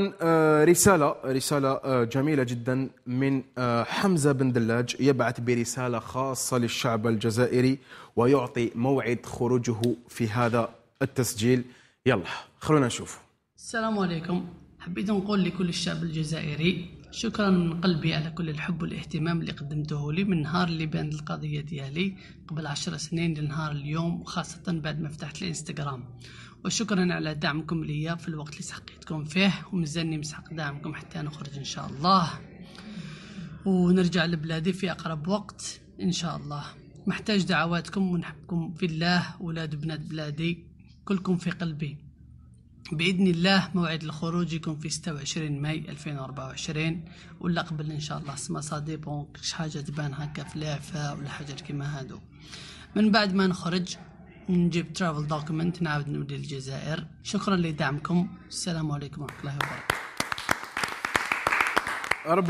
آه، رسالة رسالة آه، جميلة جدا من آه، حمزة بن دلاج يبعث برسالة خاصة للشعب الجزائري ويعطي موعد خروجه في هذا التسجيل يلا خلونا نشوف السلام عليكم حبيت نقول لكل الشعب الجزائري شكرا من قلبي على كل الحب والاهتمام اللي قدمته لي من نهار اللي بانت القضية ديالي قبل عشر سنين لنهار اليوم وخاصة بعد ما فتحت الانستغرام وشكرا على دعمكم ليا في الوقت اللي سحقيتكم فيه ومزالني مسحق دعمكم حتى نخرج ان شاء الله ونرجع لبلادي في اقرب وقت ان شاء الله محتاج دعواتكم ونحبكم في الله ولاد بنات بلادي كلكم في قلبي بإذن الله موعد الخروج يكون في 26 ماي 2024 ولا قبل إن شاء الله سما سا ديبون حاجة تبان هكا في الإعفاء ولا حاجة كيما هادو من بعد ما نخرج نجيب ترافل دوكيمنت نعاود نولي للجزائر شكرا لدعمكم السلام عليكم ورحمة الله وبركاته